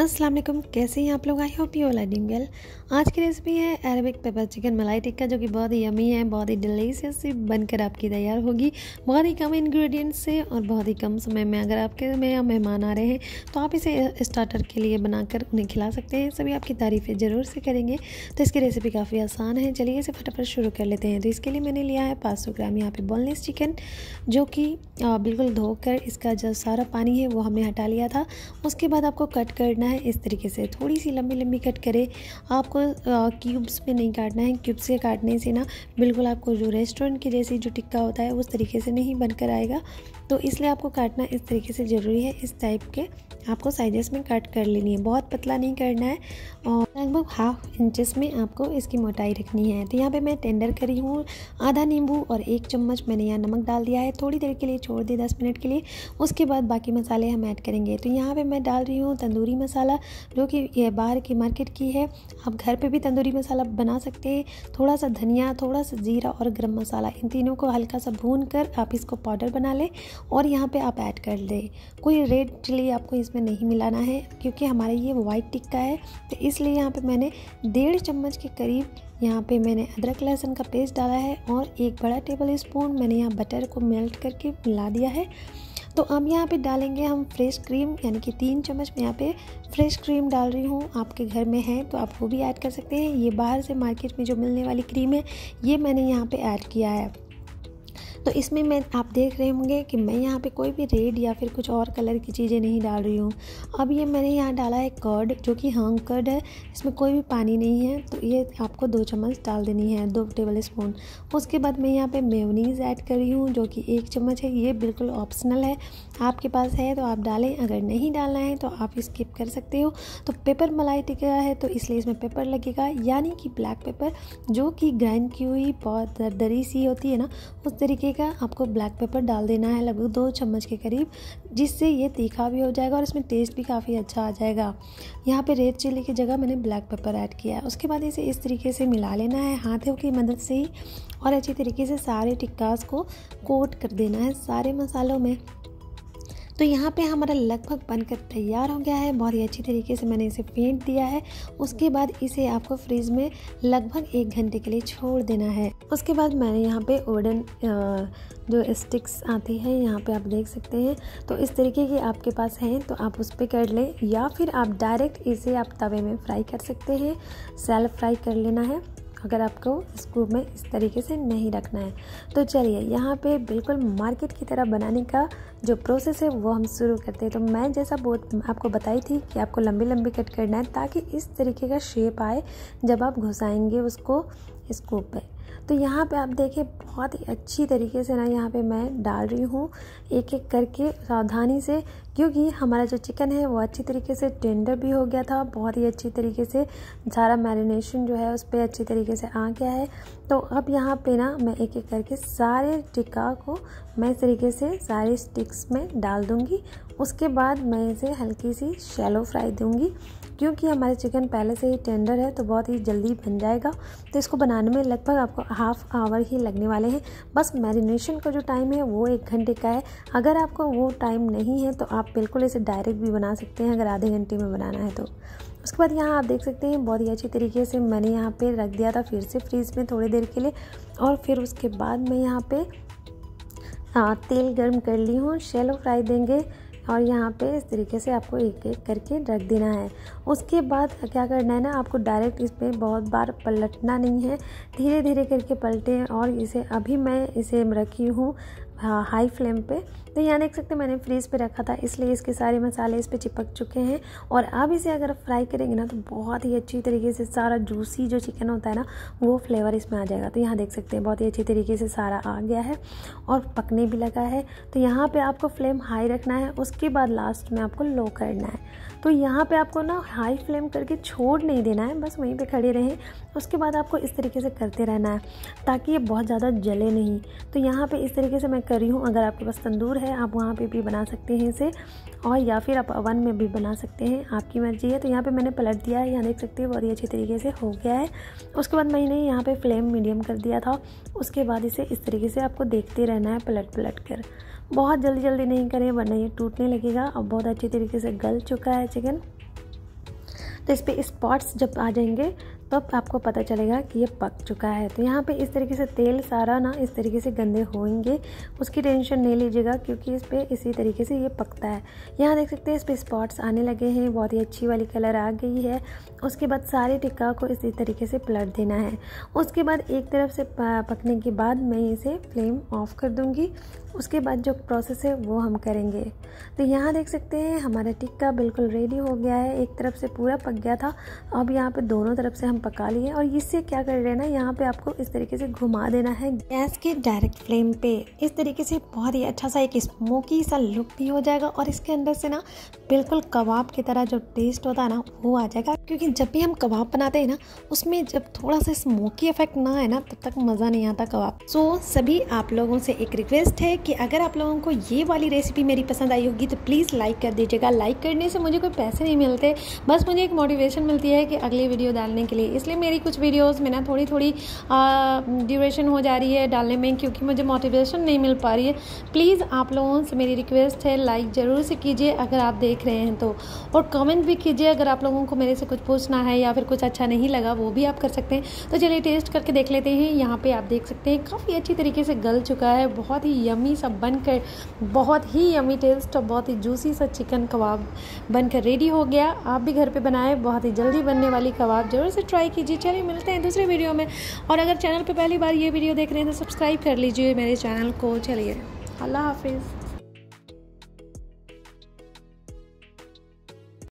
अस्सलाम वालेकुम कैसे हैं आप लोग आई होप यू ऑल आई डिंगल आज की रेसिपी है अरबिक पेपर चिकन मलाई टिक्का जो कि बहुत ही यमी है बहुत ही डिलीशियस से बनकर आपकी तैयार होगी बहुत ही कम इंग्रेडिएंट्स से और बहुत ही कम समय में अगर आपके में मेहमान आ रहे हैं तो आप इसे स्टार्टर के लिए बनाकर उन्हें खिला सकते हैं सभी आपकी तारीफ़ें ज़रूर से करेंगे तो इसकी रेसिपी काफ़ी आसान है चलिए इसे फटाफट शुरू कर लेते हैं तो इसके लिए मैंने लिया है पाँच सौ ग्राम यहाँ पर बोनलेस चिकन जो कि बिल्कुल धोकर इसका जो सारा पानी है वो हमने हटा लिया था उसके बाद आपको कट करना करना है इस तरीके से थोड़ी सी लंबी लंबी कट करें आपको क्यूब्स में नहीं काटना है क्यूब्स के काटने से ना बिल्कुल आपको जो रेस्टोरेंट के जैसे जो टिक्का होता है उस तरीके से नहीं बनकर आएगा तो इसलिए आपको काटना इस तरीके से ज़रूरी है इस टाइप के आपको साइजेस में कट कर लेनी है बहुत पतला नहीं करना है और लगभग हाफ इंचज में आपको इसकी मोटाई रखनी है तो यहाँ पे मैं टेंडर करी हूँ आधा नींबू और एक चम्मच मैंने यहाँ नमक डाल दिया है थोड़ी देर के लिए छोड़ दिया दस मिनट के लिए उसके बाद बाकी मसाले हम ऐड करेंगे तो यहाँ पर मैं डाल रही हूँ तंदूरी मसाला जो कि ये बाहर की मार्केट की है आप घर पर भी तंदूरी मसाला बना सकते हैं थोड़ा सा धनिया थोड़ा सा जीरा और गर्म मसाला इन तीनों को हल्का सा भून कर आप इसको पाउडर बना लें और यहाँ पर आप ऐड कर दें कोई रेड चिली आपको इसमें नहीं मिलाना है क्योंकि हमारा ये वाइट टिक्का है तो इसलिए यहाँ पर मैंने डेढ़ चम्मच के करीब यहाँ पे मैंने अदरक लहसुन का पेस्ट डाला है और एक बड़ा टेबल स्पून मैंने यहाँ बटर को मेल्ट करके मिला दिया है तो अब यहाँ पे डालेंगे हम फ्रेश क्रीम यानी कि तीन चम्मच मैं यहाँ पे फ्रेश क्रीम डाल रही हूँ आपके घर में है तो आप वो भी ऐड कर सकते हैं ये बाहर से मार्केट में जो मिलने वाली क्रीम है ये मैंने यहाँ पे ऐड किया है तो इसमें मैं आप देख रहे होंगे कि मैं यहाँ पे कोई भी रेड या फिर कुछ और कलर की चीज़ें नहीं डाल रही हूँ अब ये मैंने यहाँ डाला है कर्ड जो कि हंग कर्ड है इसमें कोई भी पानी नहीं है तो ये आपको दो चम्मच डाल देनी है दो टेबल स्पून उसके बाद मैं यहाँ पर मेवनीज ऐड कर रही हूँ जो कि एक चम्मच है ये बिल्कुल ऑप्शनल है आपके पास है तो आप डालें अगर नहीं डालना है तो आप स्किप कर सकते हो तो पेपर मलाई टिका है तो इसलिए इसमें पेपर लगेगा यानी कि ब्लैक पेपर जो कि ग्राइंड की हुई बहुत दरदरी सी होती है ना उस तरीके कीजिएगा आपको ब्लैक पेपर डाल देना है लगभग दो चम्मच के करीब जिससे ये तीखा भी हो जाएगा और इसमें टेस्ट भी काफ़ी अच्छा आ जाएगा यहाँ पे रेड चिल्ली की जगह मैंने ब्लैक पेपर ऐड किया है उसके बाद इसे इस तरीके से मिला लेना है हाथों की मदद से ही और अच्छी तरीके से सारे टिक्कास को कोट कर देना है सारे मसालों में तो यहाँ पे हमारा लगभग बनकर तैयार हो गया है बहुत ही अच्छी तरीके से मैंने इसे फेंट दिया है उसके बाद इसे आपको फ्रिज में लगभग एक घंटे के लिए छोड़ देना है उसके बाद मैंने यहाँ पे ओडन जो स्टिक्स आती हैं यहाँ पे आप देख सकते हैं तो इस तरीके की आपके पास हैं तो आप उस पर कर लें या फिर आप डायरेक्ट इसे आप तवे में फ्राई कर सकते हैं सेल्फ फ्राई कर लेना है अगर आपको इसको में इस तरीके से नहीं रखना है तो चलिए यहाँ पे बिल्कुल मार्केट की तरह बनाने का जो प्रोसेस है वो हम शुरू करते हैं तो मैं जैसा बहुत आपको बताई थी कि आपको लंबी लंबी कट करना है ताकि इस तरीके का शेप आए जब आप घुसाएंगे उसको स्कोप है तो यहाँ पे आप देखें बहुत ही अच्छी तरीके से ना यहाँ पे मैं डाल रही हूँ एक एक करके सावधानी से क्योंकि हमारा जो चिकन है वो अच्छी तरीके से टेंडर भी हो गया था बहुत ही अच्छी तरीके से सारा मैरिनेशन जो है उस पर अच्छी तरीके से आ गया है तो अब यहाँ पे ना मैं एक एक करके सारे टिक्का को मैं इस तरीके से सारे स्टिक्स में डाल दूँगी उसके बाद मैं इसे हल्की सी शैलो फ्राई दूँगी क्योंकि हमारा चिकन पहले से ही टेंडर है तो बहुत ही जल्दी बन जाएगा तो इसको बनाने में लगभग आपको हाफ आवर ही लगने वाले हैं बस मैरिनेशन का जो टाइम है वो एक घंटे का है अगर आपको वो टाइम नहीं है तो आप बिल्कुल इसे डायरेक्ट भी बना सकते हैं अगर आधे घंटे में बनाना है तो उसके बाद यहाँ आप देख सकते हैं बहुत ही अच्छी तरीके से मैंने यहाँ पे रख दिया था फिर से फ्रीज में थोड़ी देर के लिए और फिर उसके बाद मैं यहाँ पे आ, हाँ, तेल गर्म कर ली हूँ शेलो फ्राई देंगे और यहाँ पे इस तरीके से आपको एक एक करके रख देना है उसके बाद क्या करना है ना आपको डायरेक्ट इस पर बहुत बार पलटना नहीं है धीरे धीरे करके पलटें और इसे अभी मैं इसे रखी हूँ हाँ हाई फ्लेम पे तो यहाँ देख सकते हैं मैंने फ्रीज़ पे रखा था इसलिए इसके सारे मसाले इस पर चिपक चुके हैं और अब इसे अगर फ्राई करेंगे ना तो बहुत ही अच्छी तरीके से सारा जूसी जो चिकन होता है ना वो फ्लेवर इसमें आ जाएगा तो यहाँ देख सकते हैं बहुत ही अच्छी तरीके से सारा आ गया है और पकने भी लगा है तो यहाँ पर आपको फ्लेम हाई रखना है उसके बाद लास्ट में आपको लो करना है तो यहाँ पर आपको ना हाई फ्लेम करके छोड़ नहीं देना है बस वहीं पर खड़े रहें उसके बाद आपको इस तरीके से करते रहना है ताकि ये बहुत ज़्यादा जले नहीं तो यहाँ पर इस तरीके से मैं कर रही हूँ अगर आपके पास तंदूर है आप वहाँ पे भी बना सकते हैं इसे और या फिर आप अवन में भी बना सकते हैं आपकी मर्ज़ी है तो यहाँ पे मैंने पलट दिया है यहाँ देख सकते हैं बहुत ही अच्छे तरीके से हो गया है उसके बाद मैंने यहाँ पे फ्लेम मीडियम कर दिया था उसके बाद इसे इस तरीके से आपको देखते रहना है पलट पलट कर बहुत जल्दी जल्दी नहीं करें वरना ये टूटने लगेगा और बहुत अच्छे तरीके से गल चुका है चिकन तो इस पर स्पॉट्स जब आ जाएंगे तो आपको पता चलेगा कि ये पक चुका है तो यहाँ पे इस तरीके से तेल सारा ना इस तरीके से गंदे होंगे उसकी टेंशन नहीं लीजिएगा क्योंकि इस पर इसी तरीके से ये पकता है यहाँ देख सकते हैं इस पर स्पॉट्स आने लगे हैं बहुत ही अच्छी वाली कलर आ गई है उसके बाद सारे टिक्का को इसी तरीके से पलट देना है उसके बाद एक तरफ से पकने के बाद मैं इसे फ्लेम ऑफ कर दूँगी उसके बाद जो प्रोसेस है वो हम करेंगे तो यहाँ देख सकते हैं हमारा टिक्का बिल्कुल रेडी हो गया है एक तरफ से पूरा पक गया था अब यहाँ पर दोनों तरफ से हम हम पका लिए और इससे क्या कर हैं ना यहाँ पे आपको इस तरीके से घुमा देना है गैस के डायरेक्ट फ्लेम पे इस तरीके से बहुत ही अच्छा सा एक स्मोकी सा लुक भी हो जाएगा और इसके अंदर से ना बिल्कुल कबाब की तरह जो टेस्ट होता है ना वो आ जाएगा क्योंकि जब भी हम कबाब बनाते हैं ना उसमें जब थोड़ा सा स्मोकी इफेक्ट ना है ना तब तक मज़ा नहीं आता कबाब सो so, सभी आप लोगों से एक रिक्वेस्ट है कि अगर आप लोगों को ये वाली रेसिपी मेरी पसंद आई होगी तो प्लीज़ लाइक कर दीजिएगा लाइक करने से मुझे कोई पैसे नहीं मिलते बस मुझे एक मोटिवेशन मिलती है कि अगली वीडियो डालने के लिए इसलिए मेरी कुछ वीडियोज़ में ना थोड़ी थोड़ी ड्यूरेशन हो जा रही है डालने में क्योंकि मुझे मोटिवेशन नहीं मिल पा रही है प्लीज़ आप लोगों से मेरी रिक्वेस्ट है लाइक ज़रूर से कीजिए अगर आप देख रहे हैं तो और कमेंट भी कीजिए अगर आप लोगों को मेरे से कुछ कुछ पूछना है या फिर कुछ अच्छा नहीं लगा वो भी आप कर सकते हैं तो चलिए टेस्ट करके देख लेते हैं यहाँ पे आप देख सकते हैं काफ़ी अच्छी तरीके से गल चुका है बहुत ही यमी सा बनकर बहुत ही यमी टेस्ट और बहुत ही जूसी सा चिकन कबाब बनकर रेडी हो गया आप भी घर पर बनाए बहुत ही जल्दी बनने वाली कबाब ज़रूर से ट्राई कीजिए चलिए मिलते हैं दूसरे वीडियो में और अगर चैनल पर पहली बार ये वीडियो देख रहे हैं तो सब्सक्राइब कर लीजिए मेरे चैनल को चलिए अल्लाह हाफिज़